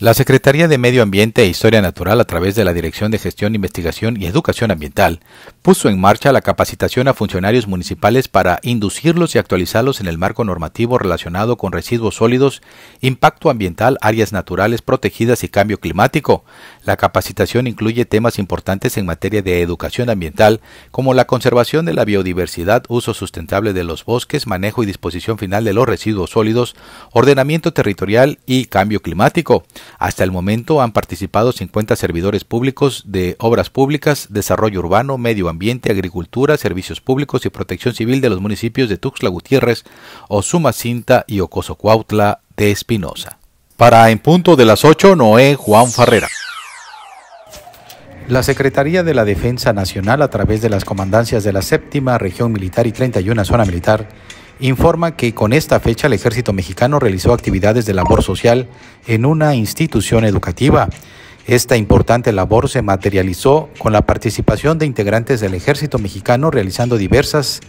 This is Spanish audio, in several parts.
La Secretaría de Medio Ambiente e Historia Natural, a través de la Dirección de Gestión, Investigación y Educación Ambiental, puso en marcha la capacitación a funcionarios municipales para inducirlos y actualizarlos en el marco normativo relacionado con residuos sólidos, impacto ambiental, áreas naturales protegidas y cambio climático. La capacitación incluye temas importantes en materia de educación ambiental, como la conservación de la biodiversidad, uso sustentable de los bosques, manejo y disposición final de los residuos sólidos, ordenamiento territorial y cambio climático. Hasta el momento han participado 50 servidores públicos de obras públicas, desarrollo urbano, medio ambiente, agricultura, servicios públicos y protección civil de los municipios de Tuxtla Gutiérrez, Cinta y Ocoso Cuautla de Espinosa. Para En Punto de las 8, Noé Juan Farrera. La Secretaría de la Defensa Nacional, a través de las comandancias de la Séptima Región Militar y 31 Zona Militar, informa que con esta fecha el ejército mexicano realizó actividades de labor social en una institución educativa. Esta importante labor se materializó con la participación de integrantes del ejército mexicano realizando diversas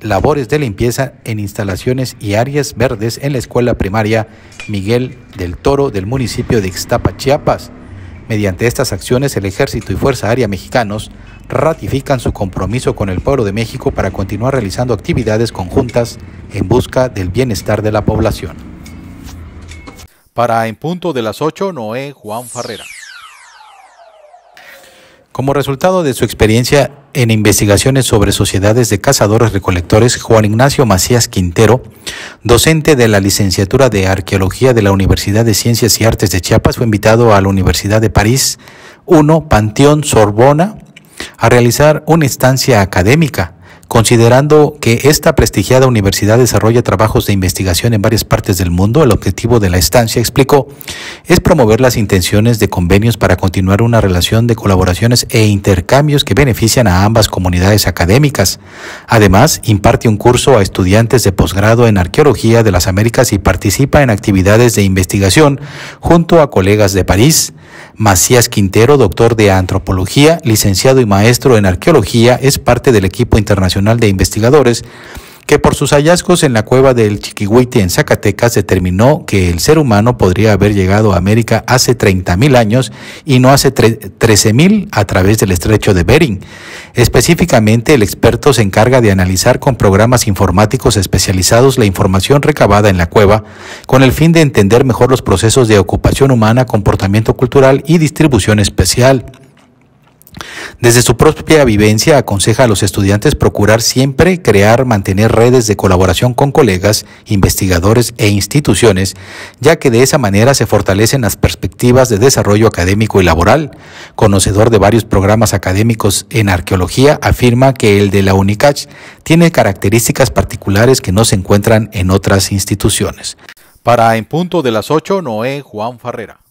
labores de limpieza en instalaciones y áreas verdes en la escuela primaria Miguel del Toro del municipio de Ixtapa, Chiapas. Mediante estas acciones, el Ejército y Fuerza Aérea Mexicanos ratifican su compromiso con el pueblo de México para continuar realizando actividades conjuntas en busca del bienestar de la población. Para En Punto de las 8, Noé Juan Farrera. Como resultado de su experiencia en investigaciones sobre sociedades de cazadores-recolectores, Juan Ignacio Macías Quintero, docente de la licenciatura de Arqueología de la Universidad de Ciencias y Artes de Chiapas, fue invitado a la Universidad de París 1, Panteón Sorbona, a realizar una estancia académica Considerando que esta prestigiada universidad desarrolla trabajos de investigación en varias partes del mundo, el objetivo de la estancia, explicó, es promover las intenciones de convenios para continuar una relación de colaboraciones e intercambios que benefician a ambas comunidades académicas. Además, imparte un curso a estudiantes de posgrado en Arqueología de las Américas y participa en actividades de investigación junto a colegas de París. Macías Quintero, doctor de Antropología, licenciado y maestro en Arqueología, es parte del equipo internacional de Investigadores, que por sus hallazgos en la cueva del Chiquihuite en Zacatecas determinó que el ser humano podría haber llegado a América hace 30.000 años y no hace 13.000 a través del estrecho de Bering. Específicamente, el experto se encarga de analizar con programas informáticos especializados la información recabada en la cueva con el fin de entender mejor los procesos de ocupación humana, comportamiento cultural y distribución especial desde su propia vivencia aconseja a los estudiantes procurar siempre crear, mantener redes de colaboración con colegas, investigadores e instituciones, ya que de esa manera se fortalecen las perspectivas de desarrollo académico y laboral. Conocedor de varios programas académicos en arqueología, afirma que el de la UNICACH tiene características particulares que no se encuentran en otras instituciones. Para En Punto de las 8, Noé Juan Farrera.